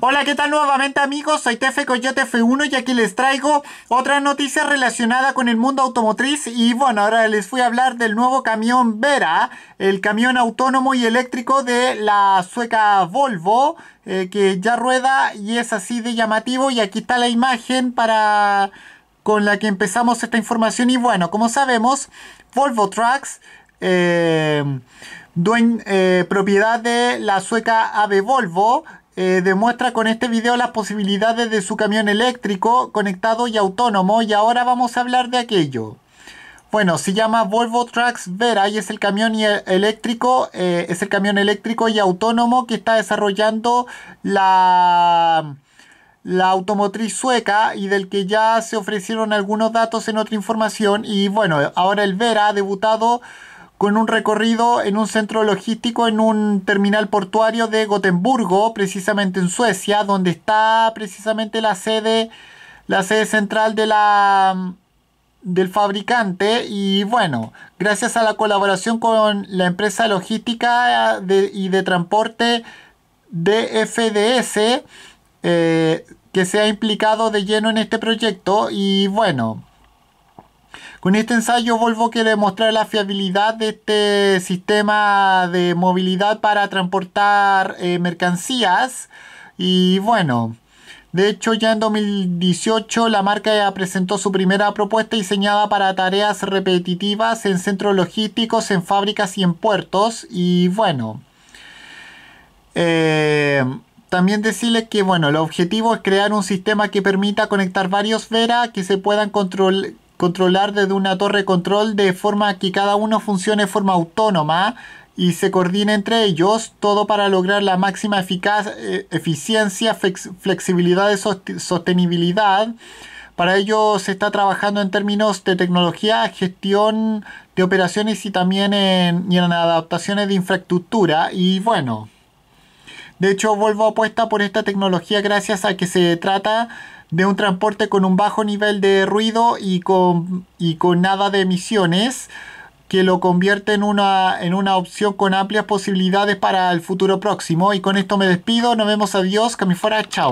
Hola, ¿qué tal nuevamente amigos? Soy Tefe Coyote F1 y aquí les traigo otra noticia relacionada con el mundo automotriz y bueno, ahora les voy a hablar del nuevo camión Vera, el camión autónomo y eléctrico de la sueca Volvo eh, que ya rueda y es así de llamativo y aquí está la imagen para con la que empezamos esta información y bueno, como sabemos, Volvo Trucks eh, eh, propiedad de la sueca AB Volvo, eh, demuestra con este video las posibilidades de su camión eléctrico conectado y autónomo y ahora vamos a hablar de aquello. Bueno, se llama Volvo Trucks Vera y es el camión e-, eléctrico, eh, es el camión eléctrico y autónomo que está desarrollando la, la automotriz sueca y del que ya se ofrecieron algunos datos en otra información y bueno, ahora el Vera ha debutado con un recorrido en un centro logístico en un terminal portuario de Gotemburgo, precisamente en Suecia, donde está precisamente la sede, la sede central de la, del fabricante. Y bueno, gracias a la colaboración con la empresa logística eh, y de transporte DFDS, eh, que se ha implicado de lleno en este proyecto. Y bueno. Con este ensayo Volvo a demostrar la fiabilidad de este sistema de movilidad para transportar eh, mercancías y bueno, de hecho, ya en 2018 la marca ya presentó su primera propuesta diseñada para tareas repetitivas en centros logísticos, en fábricas y en puertos. Y bueno, eh, también decirles que bueno, el objetivo es crear un sistema que permita conectar varios veras que se puedan controlar controlar desde una torre control de forma que cada uno funcione de forma autónoma y se coordine entre ellos, todo para lograr la máxima eficaz, eh, eficiencia, flexibilidad y sostenibilidad. Para ello se está trabajando en términos de tecnología, gestión de operaciones y también en, adaptaciones de infraestructura. Y bueno, de hecho vuelvo a apuesta por esta tecnología gracias a que se trata de un transporte con un bajo nivel de ruido y con, y con nada de emisiones que lo convierte en una, en una opción con amplias posibilidades para el futuro próximo. Y con esto me despido, nos vemos, adiós, que fuera, chao.